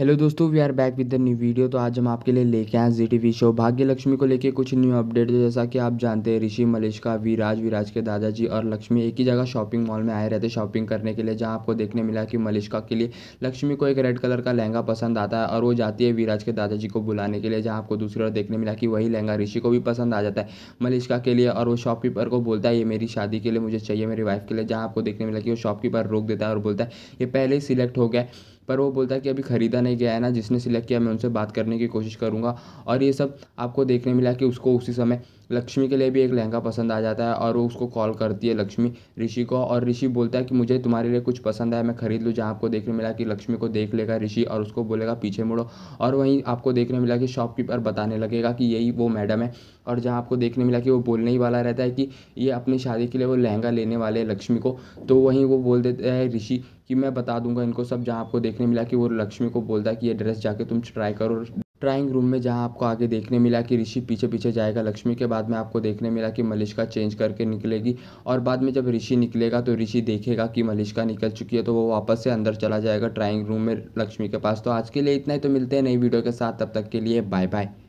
hello दोस्तों we are back with the new video तो आज हम आपके लिए लेके आए जी टी वी शो भाग्य लक्ष्मी को लेके कुछ न्यू अपडेट जैसा कि आप जानते हैं ऋषि का विराज विराज के दादाजी और लक्ष्मी एक ही जगह शॉपिंग मॉल में आए रहते शॉपिंग करने के लिए जहां आपको देखने मिला कि मलेशका के लिए लक्ष्मी को एक रेड कलर का लहंगा पसंद आता है और वो जाती है विराज के दादाजी को बुलाने के लिए जहाँ आपको दूसरी ओर देखने मिला कि वही लहंगा ऋषि को भी पसंद आ जाता है मलेशका के लिए और वो शॉपकीपर को बोलता है ये मेरी शादी के लिए मुझे चाहिए मेरी वाइफ के लिए जहाँ आपको देखने मिला कि वो शॉपकीपर रोक देता है और बोलता है ये पहले ही सिलेक्ट हो गया पर वो बोलता है कि अभी ख़रीदा नहीं गया है ना जिसने सिलेक्ट किया मैं उनसे बात करने की कोशिश करूँगा और ये सब आपको देखने मिला कि उसको उसी समय लक्ष्मी के लिए भी एक लहंगा पसंद आ जाता है और वो उसको कॉल करती है लक्ष्मी ऋषि को और ऋषि बोलता है कि मुझे तुम्हारे लिए कुछ पसंद है मैं खरीद लूँ जहाँ आपको देखने मिला कि लक्ष्मी को देख लेगा ऋषि और उसको बोलेगा पीछे मुड़ो और वहीं आपको देखने मिला कि शॉपकीपर बताने लगेगा कि यही वो मैडम है और जहाँ आपको देखने मिला कि वो बोलने ही वाला रहता है कि ये अपनी शादी के लिए वो लहंगा लेने वाले हैं लक्ष्मी को तो वहीं वो बोल देता है ऋषि कि मैं बता दूंगा इनको सब जहाँ आपको देखने मिला कि वो लक्ष्मी को बोलता है कि ये ड्रेस जाके तुम ट्राई करो ड्राइंग रूम में जहाँ आपको आगे देखने मिला कि ऋषि पीछे पीछे जाएगा लक्ष्मी के बाद में आपको देखने मिला कि मलिश्का चेंज करके निकलेगी और बाद में जब ऋषि निकलेगा तो ऋषि देखेगा कि मलिश्का निकल चुकी है तो वो वापस से अंदर चला जाएगा ड्राइंग रूम में लक्ष्मी के पास तो आज के लिए इतना ही तो मिलते हैं नई वीडियो के साथ तब तक के लिए बाय बाय